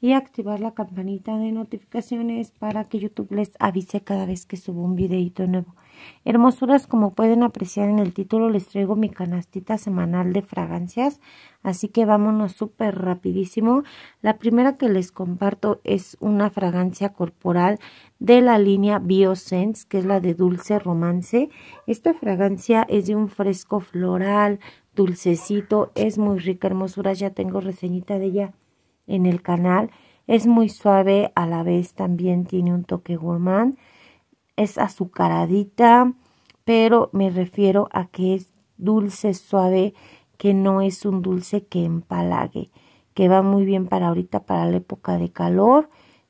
y activar la campanita de notificaciones para que YouTube les avise cada vez que subo un videito nuevo. Hermosuras, como pueden apreciar en el título, les traigo mi canastita semanal de fragancias, así que vámonos súper rapidísimo. La primera que les comparto es una fragancia corporal de la línea BioSense, que es la de Dulce Romance. Esta fragancia es de un fresco floral, dulcecito, es muy rica, hermosuras, ya tengo reseñita de ella en el canal. Es muy suave, a la vez también tiene un toque gourmand. Es azucaradita, pero me refiero a que es dulce, suave, que no es un dulce que empalague, que va muy bien para ahorita, para la época de calor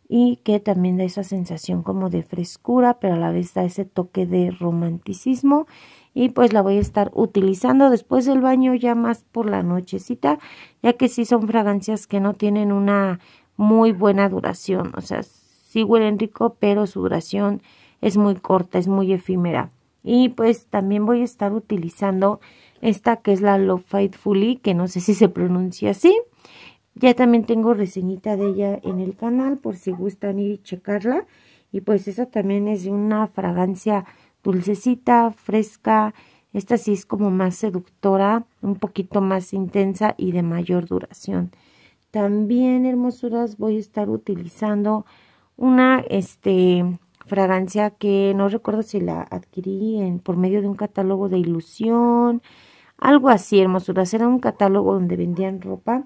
y que también da esa sensación como de frescura, pero a la vez da ese toque de romanticismo y pues la voy a estar utilizando después del baño ya más por la nochecita, ya que sí son fragancias que no tienen una muy buena duración, o sea, sí huelen rico, pero su duración es muy corta, es muy efímera. Y pues también voy a estar utilizando esta que es la Love Fully, que no sé si se pronuncia así. Ya también tengo reseñita de ella en el canal por si gustan ir y checarla. Y pues esa también es una fragancia dulcecita, fresca. Esta sí es como más seductora, un poquito más intensa y de mayor duración. También, hermosuras, voy a estar utilizando una este, fragancia que no recuerdo si la adquirí en, por medio de un catálogo de ilusión. Algo así, hermosuras. Era un catálogo donde vendían ropa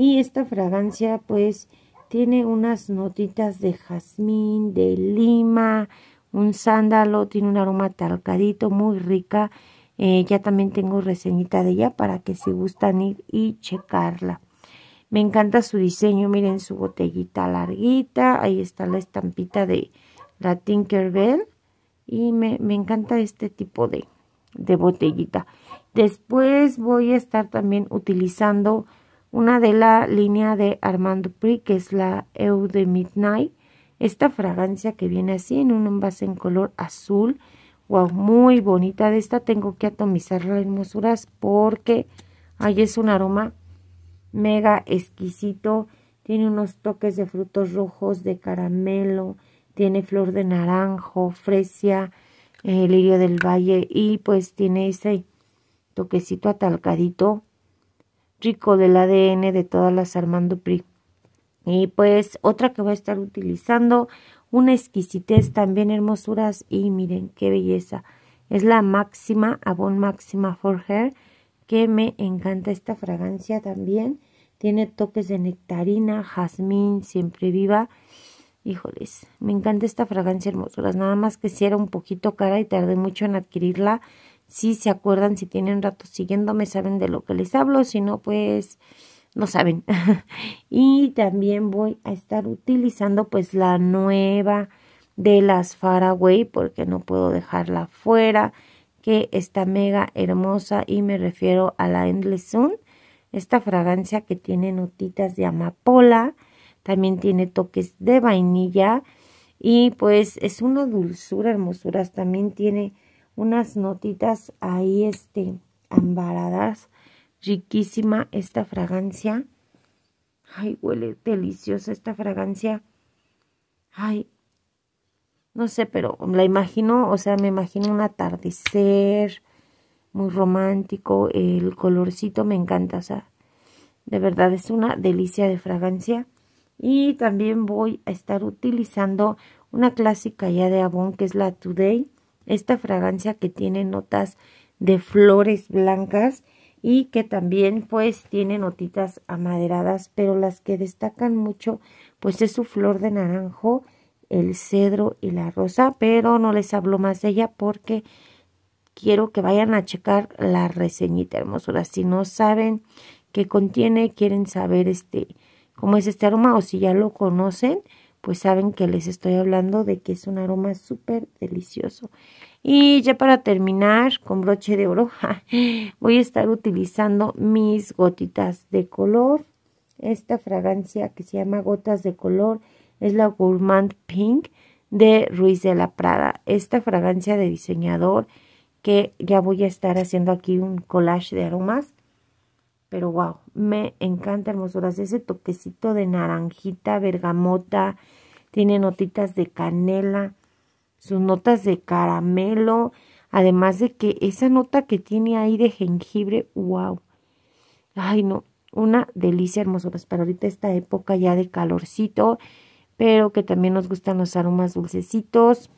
y esta fragancia pues tiene unas notitas de jazmín, de lima, un sándalo, tiene un aroma talcadito muy rica. Eh, ya también tengo reseñita de ella para que si gustan ir y checarla. Me encanta su diseño, miren su botellita larguita, ahí está la estampita de la Tinkerbell y me, me encanta este tipo de, de botellita. Después voy a estar también utilizando una de la línea de Armand Dupri, que es la Eau de Midnight. Esta fragancia que viene así en un envase en color azul. Wow, muy bonita. De esta tengo que atomizar las hermosuras porque ahí es un aroma mega exquisito. Tiene unos toques de frutos rojos, de caramelo, tiene flor de naranjo, fresia, eh, lirio del valle y pues tiene ese toquecito atalcadito rico del ADN de todas las Armando Pri. Y pues otra que voy a estar utilizando, una exquisitez, también hermosuras y miren qué belleza. Es la máxima, Avon Máxima for Hair, que me encanta esta fragancia también. Tiene toques de nectarina, jazmín, siempre viva. Híjoles, me encanta esta fragancia hermosuras, nada más que si era un poquito cara y tardé mucho en adquirirla si se acuerdan, si tienen rato siguiéndome, saben de lo que les hablo. Si no, pues no saben. y también voy a estar utilizando pues la nueva de las Faraway porque no puedo dejarla fuera que está mega hermosa y me refiero a la Endless Sun. Esta fragancia que tiene notitas de amapola, también tiene toques de vainilla y pues es una dulzura, hermosuras, también tiene unas notitas ahí, este, ambaradas. Riquísima esta fragancia. Ay, huele deliciosa esta fragancia. Ay, no sé, pero la imagino, o sea, me imagino un atardecer muy romántico. El colorcito me encanta, o sea, de verdad es una delicia de fragancia. Y también voy a estar utilizando una clásica ya de Avon que es la Today esta fragancia que tiene notas de flores blancas y que también pues tiene notitas amaderadas, pero las que destacan mucho pues es su flor de naranjo, el cedro y la rosa, pero no les hablo más de ella porque quiero que vayan a checar la reseñita hermosura. Si no saben qué contiene, quieren saber este cómo es este aroma o si ya lo conocen, pues saben que les estoy hablando de que es un aroma súper delicioso. Y ya para terminar con broche de oro, voy a estar utilizando mis gotitas de color. Esta fragancia que se llama gotas de color es la Gourmand Pink de Ruiz de la Prada. Esta fragancia de diseñador que ya voy a estar haciendo aquí un collage de aromas. Pero wow, me encanta hermosuras. Ese toquecito de naranjita, bergamota, tiene notitas de canela, sus notas de caramelo. Además de que esa nota que tiene ahí de jengibre, wow. Ay, no, una delicia hermosuras. Para ahorita esta época ya de calorcito, pero que también nos gustan los aromas dulcecitos,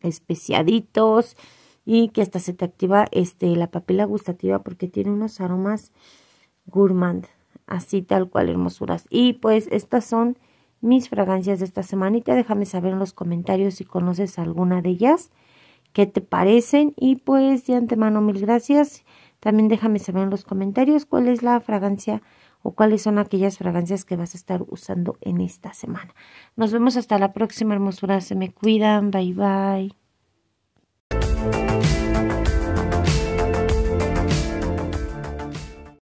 especiaditos y que hasta se te activa este la papila gustativa porque tiene unos aromas Gourmand. Así tal cual, hermosuras. Y pues estas son mis fragancias de esta semanita. Déjame saber en los comentarios si conoces alguna de ellas. ¿Qué te parecen? Y pues de antemano mil gracias. También déjame saber en los comentarios cuál es la fragancia o cuáles son aquellas fragancias que vas a estar usando en esta semana. Nos vemos hasta la próxima hermosura. Se me cuidan. Bye bye.